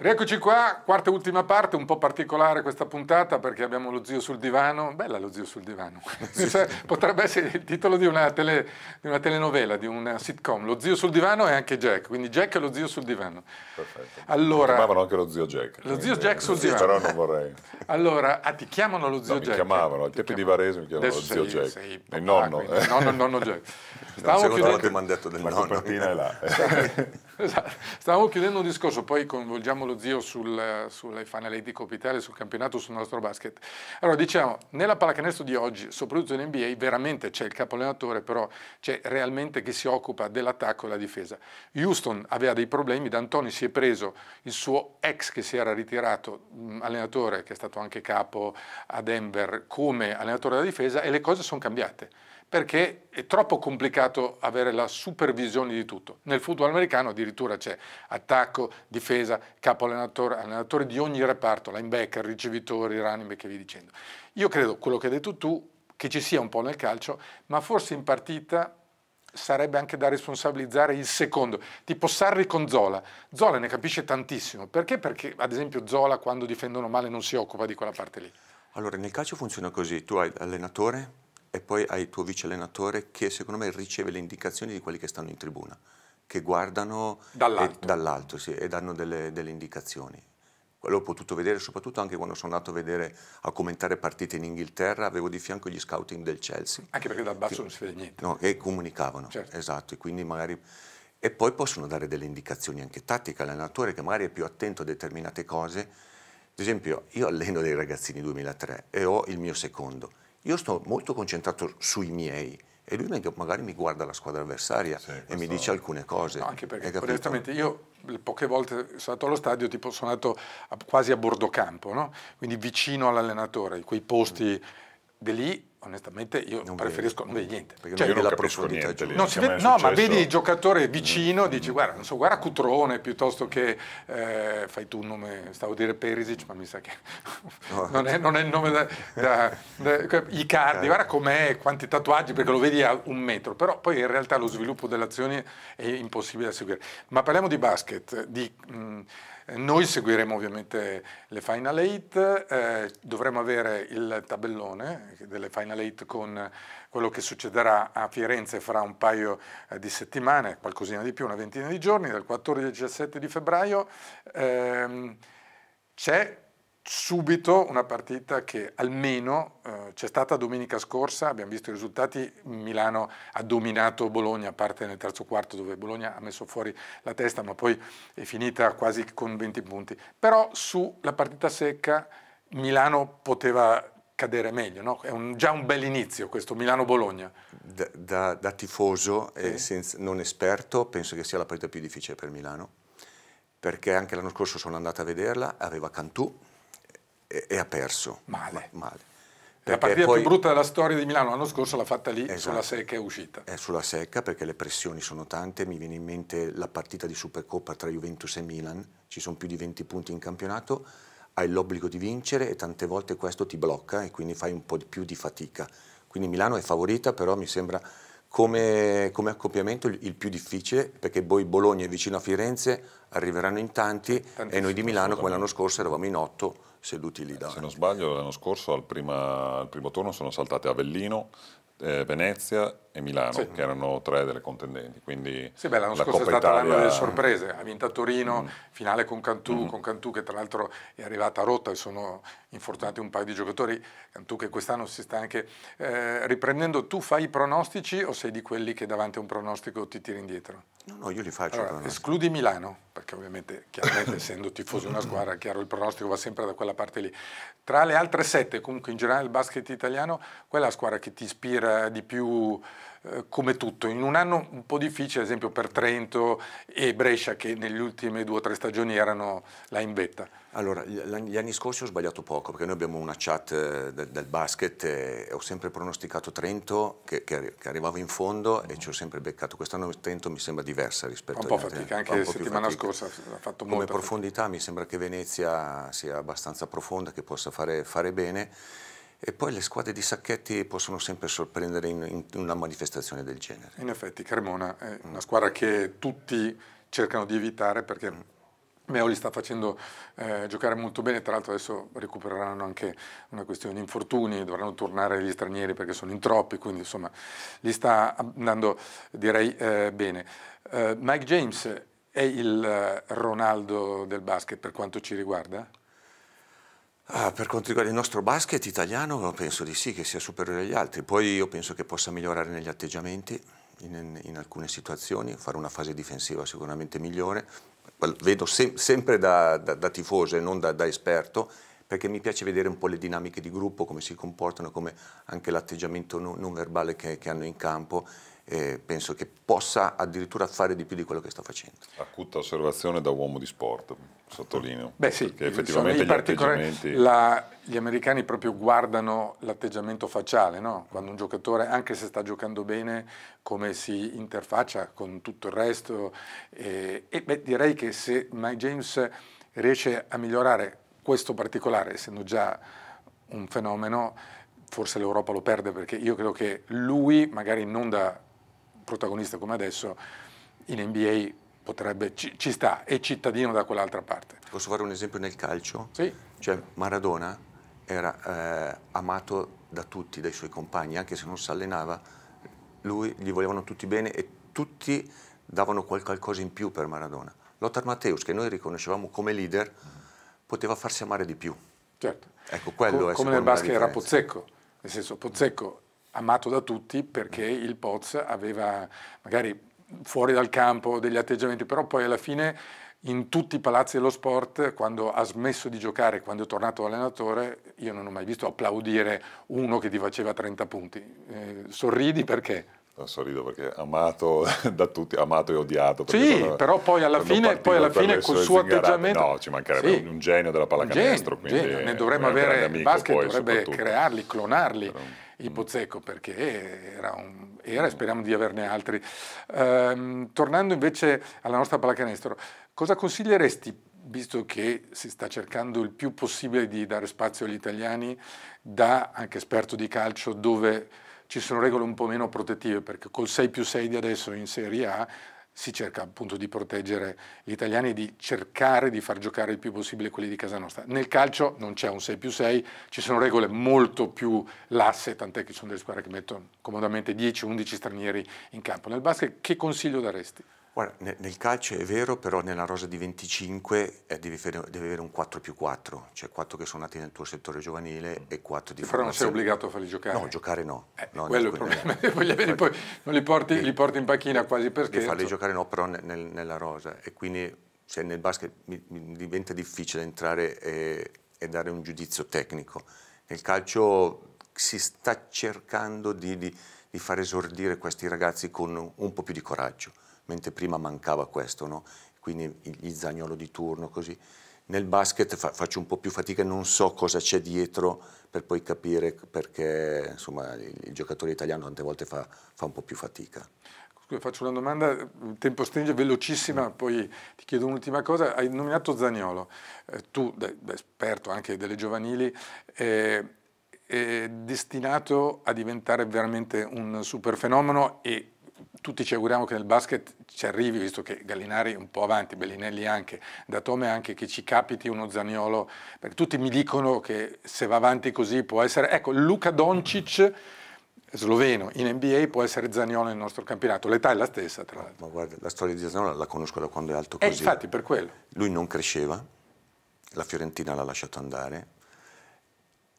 Rieccoci qua, quarta e ultima parte, un po' particolare questa puntata perché abbiamo lo zio sul divano, bella lo zio sul divano, potrebbe essere il titolo di una, tele, di una, telenovela, di una sitcom, lo zio sul divano e anche Jack, quindi Jack e lo zio sul divano. Perfetto. Allora, mi chiamavano anche lo zio Jack. Lo zio eh, Jack sul divano. Però non vorrei. Allora, ah, ti chiamano lo zio no, Jack? mi chiamavano, al tempo di Varese mi chiamavano lo zio sei, Jack, sei papà, il nonno. Quindi, nonno, nonno Jack. Stavo non chiudendo... mandato del nonno. La copertina è là. Esatto. Stavamo chiudendo un discorso, poi coinvolgiamo lo zio sul, sulle finale di Coppa sul campionato, sul nostro basket. Allora, diciamo, nella pallacanestro di oggi, soprattutto in NBA, veramente c'è il capo allenatore, però c'è realmente chi si occupa dell'attacco e della difesa. Houston aveva dei problemi, D'Antoni si è preso il suo ex che si era ritirato, mm, allenatore che è stato anche capo a Denver, come allenatore della difesa e le cose sono cambiate perché è troppo complicato avere la supervisione di tutto. Nel football americano addirittura c'è attacco, difesa, capo allenatore, allenatore di ogni reparto, linebacker, ricevitori, running back e via dicendo. Io credo, quello che hai detto tu, che ci sia un po' nel calcio, ma forse in partita sarebbe anche da responsabilizzare il secondo, tipo Sarri con Zola. Zola ne capisce tantissimo, perché? Perché ad esempio Zola quando difendono male non si occupa di quella parte lì. Allora, nel calcio funziona così, tu hai l'allenatore, e poi hai il tuo vice allenatore che secondo me riceve le indicazioni di quelli che stanno in tribuna, che guardano dall'alto e, dall'alto, sì, e danno delle, delle indicazioni. L'ho potuto vedere soprattutto anche quando sono andato a vedere a commentare partite in Inghilterra, avevo di fianco gli scouting del Chelsea. Anche perché dal basso che, non si vede niente. No, che comunicavano, certo. esatto, e quindi magari... E poi possono dare delle indicazioni anche tattiche all'allenatore che magari è più attento a determinate cose. Ad esempio, io alleno dei ragazzini 2003 e ho il mio secondo io sto molto concentrato sui miei e lui magari mi guarda la squadra avversaria sì, questo... e mi dice alcune cose. No, anche perché, onestamente, io poche volte sono andato allo stadio, tipo sono andato a, quasi a bordo campo, no? quindi vicino all'allenatore, quei posti mm. di lì Onestamente io non preferisco vede. non vedi niente. Perché cioè, non la profondità niente, non si cioè, vede, No, ma vedi il giocatore mm. vicino, mm. dici guarda, non so, guarda Cutrone piuttosto che eh, fai tu un nome, stavo a dire Perisic, ma mi sa che no. non, è, non, è, il nome da, da, da Icardi, eh. guarda com'è, quanti tatuaggi, perché lo vedi a un metro, però poi in realtà lo sviluppo dell'azione è impossibile da seguire. Ma parliamo di basket, di, mh, mm, noi seguiremo ovviamente le Final 8, eh, dovremo avere il tabellone delle Final Elite con eh, quello che succederà a Firenze fra un paio eh, di settimane, qualcosina di più, una ventina di giorni, dal 14 al 17 di febbraio, ehm, c'è subito una partita che almeno eh, c'è stata domenica scorsa, abbiamo visto i risultati, Milano ha dominato Bologna, a parte nel terzo quarto dove Bologna ha messo fuori la testa, ma poi è finita quasi con 20 punti. Però sulla partita secca Milano poteva cadere meglio. No? È un, già un bel inizio questo Milano-Bologna. Da, da, da, tifoso sì. e senza, non esperto penso che sia la partita più difficile per Milano, perché anche l'anno scorso sono andato a vederla, aveva Cantù e, e ha perso. Male. Ma, male. La partita poi, più brutta della storia di Milano l'anno scorso l'ha fatta lì, esatto, sulla secca è uscita. È sulla secca perché le pressioni sono tante, mi viene in mente la partita di Supercoppa tra Juventus e Milan, ci sono più di 20 punti in campionato, hai l'obbligo di vincere e tante volte questo ti blocca e quindi fai un po' di più di fatica. Quindi Milano è favorita, però mi sembra come, come accoppiamento il più difficile, perché poi Bologna e vicino a Firenze, arriveranno in tanti Tantissimo, e noi di Milano, come l'anno scorso, eravamo in otto seduti lì eh, da. Se non sbaglio, l'anno scorso al, prima, al primo turno sono saltate Avellino, eh, Venezia e Milano, sì. che erano tre delle contendenti. Quindi sì, beh, l'anno la scorso Coppa è stata Italia... l'anno delle sorprese, ha vinto a Torino, mm. finale con Cantù, mm. con Cantù che tra l'altro è arrivata a rotta e sono infortunati un paio di giocatori, Cantù che quest'anno si sta anche eh, riprendendo. Tu fai i pronostici o sei di quelli che davanti a un pronostico ti tiri indietro? No, no, io li faccio. Allora, escludi Milano, perché ovviamente, chiaramente, essendo tifoso di una squadra, chiaro, il pronostico va sempre da quella parte lì. Tra le altre sette, comunque in generale il basket italiano, quella squadra che ti ispira eh, di più eh, come tutto, in un anno un po' difficile, ad esempio per Trento e Brescia che negli ultimi due o tre stagioni erano là in vetta. Allora, gli anni scorsi ho sbagliato poco, perché noi abbiamo una chat eh, del, del basket e ho sempre pronosticato Trento, che, che, che arrivavo in fondo e ci ho sempre beccato. Quest'anno Trento mi sembra diversa rispetto a... Un po' fatica, anche la settimana scorsa ha fatto molto. Come profondità fatica. mi sembra che Venezia sia abbastanza profonda, che possa fare, fare bene. E poi le squadre di Sacchetti possono sempre sorprendere in, in una manifestazione del genere. In effetti Cremona è mm. una squadra che tutti cercano di evitare perché mm. Meoli sta facendo eh, giocare molto bene, tra l'altro adesso recupereranno anche una questione di infortuni, dovranno tornare gli stranieri perché sono in troppi, quindi insomma li sta andando direi eh, bene. Eh, Mike James è il eh, Ronaldo del basket per quanto ci riguarda? Ah, per quanto riguarda il nostro basket italiano, penso di sì, che sia superiore agli altri. Poi io penso che possa migliorare negli atteggiamenti, in, in alcune situazioni, fare una fase difensiva sicuramente migliore. Vedo se, sempre da, da, da tifoso e non da, da esperto perché mi piace vedere un po' le dinamiche di gruppo, come si comportano, come anche l'atteggiamento non, verbale che, che hanno in campo eh, penso che possa addirittura fare di più di quello che sta facendo. Acuta osservazione da uomo di sport, sottolineo. Beh sì, perché effettivamente gli atteggiamenti... La, gli americani proprio guardano l'atteggiamento facciale, no? quando un giocatore, anche se sta giocando bene, come si interfaccia con tutto il resto. Eh, e beh, direi che se Mike James riesce a migliorare questo particolare, essendo già un fenomeno, forse l'Europa lo perde perché io credo che lui, magari non da protagonista come adesso, in NBA potrebbe, ci, ci sta, è cittadino da quell'altra parte. Posso fare un esempio nel calcio? Sì. Cioè Maradona era eh, amato da tutti, dai suoi compagni, anche se non si allenava, lui gli volevano tutti bene e tutti davano qualcosa in più per Maradona. Lothar Matteus, che noi riconoscevamo come leader, poteva farsi amare di più. Certo. Ecco, quello Co- è Come nel basket era Pozzecco, nel senso Pozzecco amato da tutti perché mm. il Poz aveva magari fuori dal campo degli atteggiamenti, però poi alla fine in tutti i palazzi dello sport, quando ha smesso di giocare, quando è tornato allenatore, io non ho mai visto applaudire uno che ti faceva 30 punti. Eh, sorridi perché? sorrido perché amato da tutti, amato e odiato. Sì, però poi alla fine, poi alla fine col suo atteggiamento... No, ci mancherebbe sì, un genio della pallacanestro. Un genio, Ne dovremmo avere, il basket poi, dovrebbe crearli, clonarli, però, Ipozzeco, mm. perché era, un, era e mm. speriamo di averne altri. Ehm, tornando invece alla nostra pallacanestro, cosa consiglieresti visto che si sta cercando il più possibile di dare spazio agli italiani, da anche esperto di calcio, dove ci sono regole un po' meno protettive, perché col 6 più 6 di adesso in Serie A si cerca appunto di proteggere gli italiani e di cercare di far giocare il più possibile quelli di casa nostra. Nel calcio non c'è un 6 più 6, ci sono regole molto più lasse, tant'è che ci sono delle squadre che mettono comodamente 10-11 stranieri in campo. Nel basket che consiglio daresti? Guarda, nel calcio è vero, però nella rosa di 25 eh, devi, avere un 4 più 4, cioè 4 che sono nati nel tuo settore giovanile e 4 di Però non sei obbligato a farli giocare? No, giocare no. Eh, no quello è il problema, avere, poi, non li porti, eh, li porti, in panchina quasi per scherzo. farli giocare no, però nel, nel, nella rosa. E quindi cioè, nel basket mi, mi diventa difficile entrare e, e, dare un giudizio tecnico. Nel calcio si sta cercando di, di, di far esordire questi ragazzi con un po' più di coraggio mentre prima mancava questo, no? quindi gli zagnolo di turno così. Nel basket fa faccio un po' più fatica, non so cosa c'è dietro per poi capire perché insomma, il, giocatore italiano tante volte fa, fa un po' più fatica. Faccio una domanda, il tempo stringe, velocissima, mm. poi ti chiedo un'ultima cosa. Hai nominato Zagnolo, eh, tu da, da, esperto anche delle giovanili, eh, è destinato a diventare veramente un super fenomeno e tutti ci auguriamo che nel basket ci arrivi, visto che Gallinari è un po' avanti, Bellinelli anche, da Tome anche che ci capiti uno Zaniolo, perché tutti mi dicono che se va avanti così può essere, ecco, Luca Doncic sloveno in NBA può essere Zaniolo nel nostro campionato, l'età è la stessa tra l'altro. Ma guarda, la storia di Zaniolo la conosco da quando è alto eh, così. Eh, infatti per quello. Lui non cresceva, la Fiorentina l'ha lasciato andare,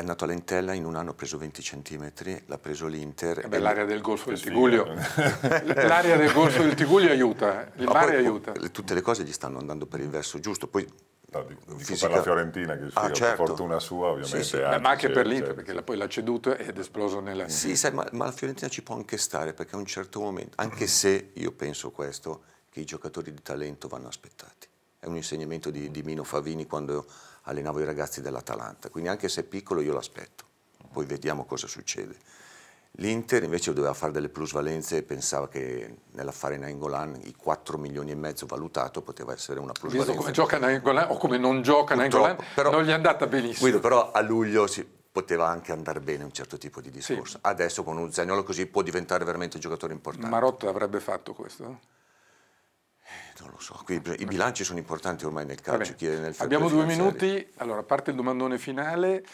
è nato a Lentella, in un anno ha preso 20 centimetri, l'ha preso l'Inter. l'area del Golfo del Tiguglio. l'area del Golfo del Tiguglio aiuta, il Ma mare poi, aiuta. Tutte le cose gli stanno andando per il verso giusto, poi No, dico fisica... per la Fiorentina, che ah, certo. fortuna sua ovviamente. Sì, sì. Anche, ma anche per l'Inter, certo. perché la, poi l'ha ceduto ed è esploso nella... Sì, sai, ma, ma, la Fiorentina ci può anche stare, perché a un certo momento, anche se io penso questo, che i giocatori di talento vanno aspettati è un insegnamento di, di Mino Favini quando allenavo i ragazzi dell'Atalanta, quindi anche se è piccolo io l'aspetto, poi vediamo cosa succede. L'Inter invece doveva fare delle plusvalenze e pensava che nell'affare Nainggolan i 4 milioni e mezzo valutato poteva essere una plusvalenza. Visto come gioca Nainggolan o come non gioca Nainggolan non gli è andata benissimo. Guido, però a luglio si, poteva anche andare bene un certo tipo di discorso. Sì. Adesso con un Zagnolo così può diventare veramente un giocatore importante. Marotta avrebbe fatto questo? Eh, non lo so, i bilanci sono importanti ormai nel calcio. Nel abbiamo due minuti, allora parte il domandone finale,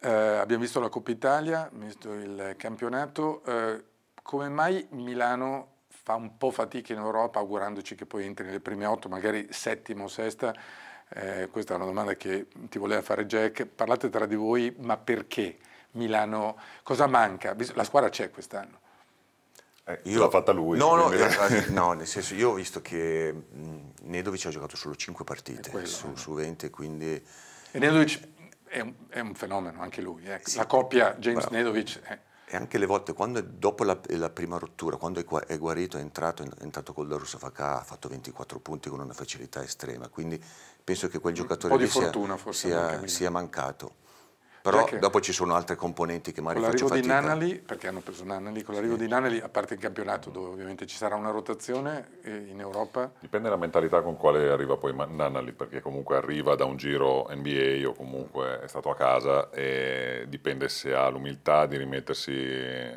eh, abbiamo visto la Coppa Italia, abbiamo visto il campionato, eh, come mai Milano fa un po' fatica in Europa augurandoci che poi entri nelle prime otto, magari settima o sesta? Eh, questa è una domanda che ti voleva fare Jack, parlate tra di voi, ma perché Milano, cosa manca? La squadra c'è quest'anno. Eh, io... L'ha fatta lui. No, no, eh, eh, no, nel senso, io ho visto che mh, Nedovic ha giocato solo 5 partite su, eh. su, 20, quindi... E Nedovic è un, è un fenomeno, anche lui. Eh. Sì. La coppia James-Nedovic... È... E anche le volte, quando dopo la, la, prima rottura, quando è, guarito, è entrato, è entrato col Darusso Fakà, ha fatto 24 punti con una facilità estrema, quindi penso che quel giocatore sia, sia, sia mancato. Però perché? dopo ci sono altre componenti che magari faccio fatica. Con l'arrivo di Nanali, perché hanno preso Nanali, con l'arrivo sì. di Nanali, a parte il campionato dove ovviamente ci sarà una rotazione in Europa. Dipende dalla mentalità con quale arriva poi Nanali, perché comunque arriva da un giro NBA o comunque è stato a casa e dipende se ha l'umiltà di rimettersi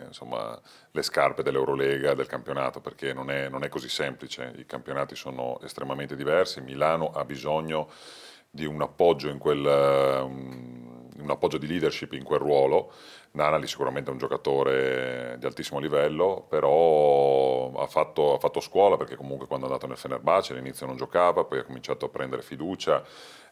insomma, le scarpe dell'Eurolega, del campionato, perché non è, non è così semplice. I campionati sono estremamente diversi, Milano ha bisogno di un appoggio, in quel, eh, un appoggio di leadership in quel ruolo. Nanali sicuramente è un giocatore di altissimo livello, però ha fatto, ha fatto scuola perché comunque quando è andato nel Fenerbahce all'inizio non giocava, poi ha cominciato a prendere fiducia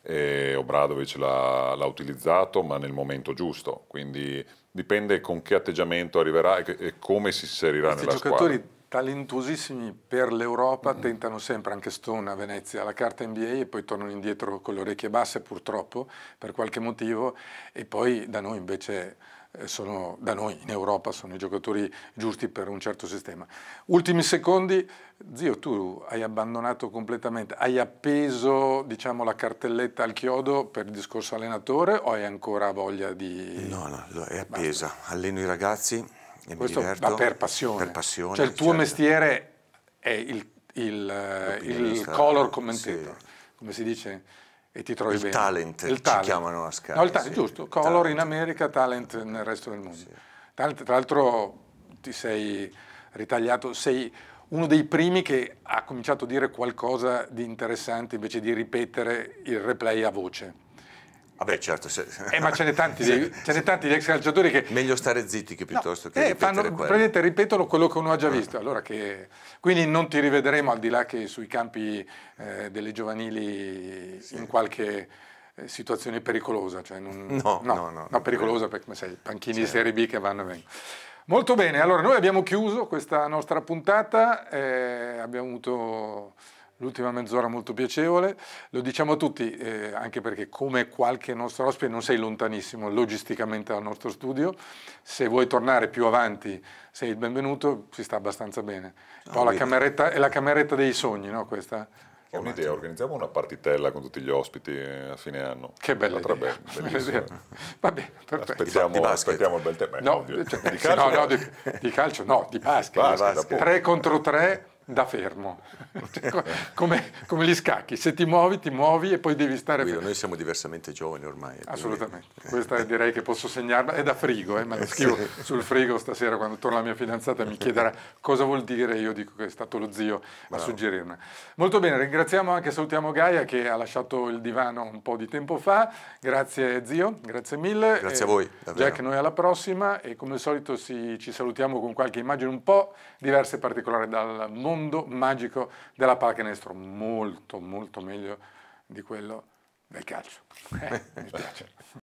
e Obradovic l'ha, l'ha utilizzato ma nel momento giusto, quindi dipende con che atteggiamento arriverà e, e come si inserirà Questi nella squadra talentuosissimi per l'Europa mm -hmm. tentano sempre, anche Stone a Venezia, la carta NBA e poi tornano indietro con le orecchie basse purtroppo per qualche motivo e poi da noi invece eh, sono, da noi in Europa sono i giocatori giusti per un certo sistema. Ultimi secondi, zio tu hai abbandonato completamente, hai appeso diciamo, la cartelletta al chiodo per il discorso allenatore o hai ancora voglia di... No, no, è appesa, Basta. alleno i ragazzi e Questo diverto, va per passione. per passione. Cioè il tuo certo. mestiere è il, il, eh, il color commentator, sì. come si dice, e ti trovi il bene. Talent, il talent, ci chiamano a Sky. No, il ta- sì. giusto, color talent. in America, talent nel resto del mondo. Sì. Talent, tra l'altro ti sei ritagliato, sei uno dei primi che ha cominciato a dire qualcosa di interessante invece di ripetere il replay a voce. Vabbè, certo. Se... Eh, ma ce ne tanti, di, ce ne tanti di ex calciatori che... Meglio stare zitti che piuttosto no, che eh, fanno, Prendete, ripetono quello che uno ha già ah. visto. Allora che, quindi non ti rivedremo al di là che sui campi eh, delle giovanili sì. in qualche eh, situazione pericolosa. Cioè non, no, no, no, no, no pericolosa perché sai, panchini certo. di Serie B che vanno e vengono. Molto bene, allora noi abbiamo chiuso questa nostra puntata, eh, abbiamo avuto l'ultima mezz'ora molto piacevole. Lo diciamo a tutti, eh, anche perché come qualche nostro ospite non sei lontanissimo logisticamente dal nostro studio. Se vuoi tornare più avanti sei il benvenuto, si sta abbastanza bene. Ah, Poi oh, la cameretta, è la cameretta dei sogni, no questa? Ho un'idea, organizziamo una partitella con tutti gli ospiti eh, a fine anno. Che bella idea. Va bene, perfetto. Aspettiamo, aspettiamo il bel tempo. No, cioè, di, calcio, no, no di, di calcio, no, di basket. basket, basket. 3 contro 3 da fermo, come, come, gli scacchi, se ti muovi ti muovi e poi devi stare fermo. Noi siamo diversamente giovani ormai. Assolutamente, quindi... questa direi che posso segnarla, è da frigo, eh, ma lo eh, scrivo sì. sul frigo stasera quando torna la mia fidanzata e mi chiederà cosa vuol dire, io dico che è stato lo zio Bravo. a suggerirmi. Molto bene, ringraziamo anche, e salutiamo Gaia che ha lasciato il divano un po' di tempo fa, grazie zio, grazie mille. Grazie a voi. Davvero. Jack, noi alla prossima e come al solito si, ci salutiamo con qualche immagine un po' diversa e particolare dal mondo mondo magico della pallacanestro, molto molto meglio di quello del calcio. Eh, mi piace.